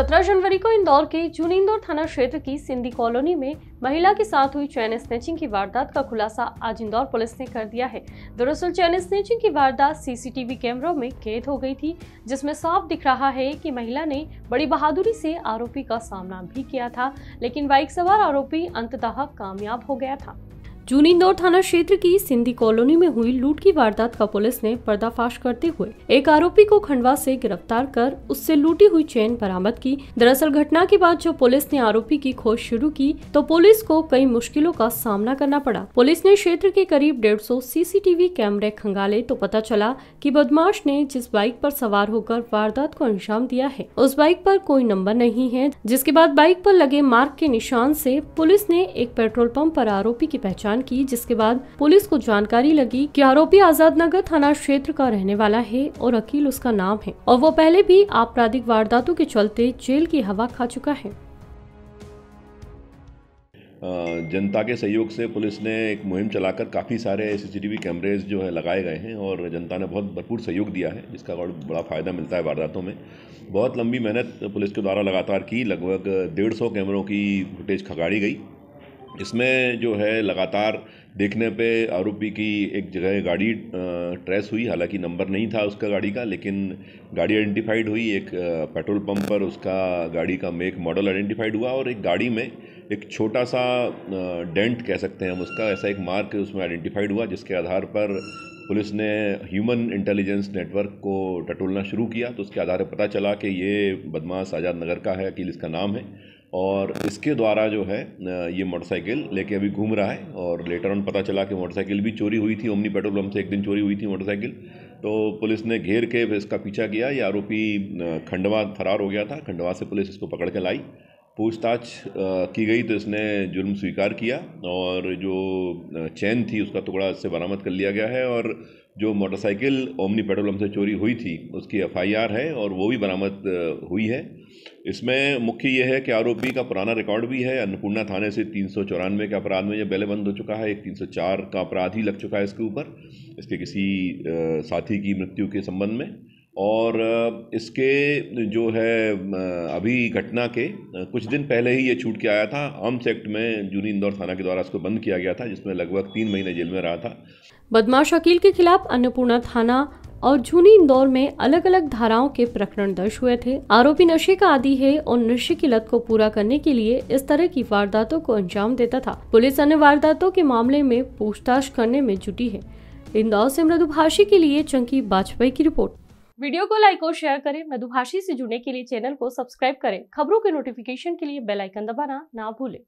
17 जनवरी को इंदौर के चुनिंदौर थाना क्षेत्र की सिंधी कॉलोनी में महिला के साथ हुई चैन स्नेचिंग की वारदात का खुलासा आज इंदौर पुलिस ने कर दिया है दरअसल चैन स्नेचिंग की वारदात सीसीटीवी कैमरों में कैद हो गई थी जिसमें साफ दिख रहा है कि महिला ने बड़ी बहादुरी से आरोपी का सामना भी किया था लेकिन बाइक सवार आरोपी अंततः कामयाब हो गया था जूनी इंदौर थाना क्षेत्र की सिंधी कॉलोनी में हुई लूट की वारदात का पुलिस ने पर्दाफाश करते हुए एक आरोपी को खंडवा से गिरफ्तार कर उससे लूटी हुई चेन बरामद की दरअसल घटना के बाद जब पुलिस ने आरोपी की खोज शुरू की तो पुलिस को कई मुश्किलों का सामना करना पड़ा पुलिस ने क्षेत्र के करीब डेढ़ सीसीटीवी कैमरे खंगाले तो पता चला की बदमाश ने जिस बाइक आरोप सवार होकर वारदात को अंजाम दिया है उस बाइक आरोप कोई नंबर नहीं है जिसके बाद बाइक आरोप लगे मार्ग के निशान ऐसी पुलिस ने एक पेट्रोल पंप आरोप आरोपी की पहचान पहचान की जिसके बाद पुलिस को जानकारी लगी कि आरोपी आजाद नगर थाना क्षेत्र का रहने वाला है और अकील उसका नाम है और वो पहले भी आपराधिक वारदातों के चलते जेल की हवा खा चुका है जनता के सहयोग से पुलिस ने एक मुहिम चलाकर काफ़ी सारे सीसीटीवी कैमरेज जो है लगाए गए हैं और जनता ने बहुत भरपूर सहयोग दिया है जिसका बड़ा फ़ायदा मिलता है वारदातों में बहुत लंबी मेहनत पुलिस के द्वारा लगातार की लगभग डेढ़ सौ कैमरों की फुटेज खगाड़ी गई इसमें जो है लगातार देखने पे आरोपी की एक जगह गाड़ी ट्रेस हुई हालांकि नंबर नहीं था उसका गाड़ी का लेकिन गाड़ी आइडेंटिफाइड हुई एक पेट्रोल पंप पर उसका गाड़ी का मेक मॉडल आइडेंटिफाइड हुआ और एक गाड़ी में एक छोटा सा डेंट कह सकते हैं हम उसका ऐसा एक मार्क उसमें आइडेंटिफाइड हुआ जिसके आधार पर पुलिस ने ह्यूमन इंटेलिजेंस नेटवर्क को टटोलना शुरू किया तो उसके आधार पर पता चला कि ये बदमाश आज़ाद नगर का है अकील इसका नाम है और इसके द्वारा जो है ये मोटरसाइकिल लेके अभी घूम रहा है और लेटर ऑन पता चला कि मोटरसाइकिल भी चोरी हुई थी ओमनी पेट्रोल पम्प से एक दिन चोरी हुई थी मोटरसाइकिल तो पुलिस ने घेर के इसका पीछा किया ये आरोपी खंडवा फरार हो गया था खंडवा से पुलिस इसको पकड़ के लाई पूछताछ की गई तो इसने जुर्म स्वीकार किया और जो चैन थी उसका टुकड़ा इससे बरामद कर लिया गया है और जो मोटरसाइकिल ओमनी पेट्रोल से चोरी हुई थी उसकी एफआईआर है और वो भी बरामद हुई है इसमें मुख्य यह है कि आरोपी का पुराना रिकॉर्ड भी है अन्नपूर्णा थाने से तीन सौ चौरानवे के अपराध में यह बेले बंद हो चुका है एक तीन सौ चार का अपराध ही लग चुका है इसके ऊपर इसके किसी साथी की मृत्यु के संबंध में और इसके जो है अभी घटना के कुछ दिन पहले ही ये छूट के आया था आर्म्स एक्ट में जूनी इंदौर थाना के द्वारा इसको बंद किया गया था जिसमें लगभग तीन महीने जेल में रहा था बदमाश अकील के खिलाफ अन्नपूर्णा थाना और जूनी इंदौर में अलग अलग धाराओं के प्रकरण दर्ज हुए थे आरोपी नशे का आदि है और नशे की लत को पूरा करने के लिए इस तरह की वारदातों को अंजाम देता था पुलिस अन्य वारदातों के मामले में पूछताछ करने में जुटी है इंदौर से मृदुभाषी के लिए चंकी वाजपेयी की रिपोर्ट वीडियो को लाइक और शेयर करें मधुभाषी से जुड़ने के लिए चैनल को सब्सक्राइब करें खबरों के नोटिफिकेशन के लिए बेल आइकन दबाना ना भूलें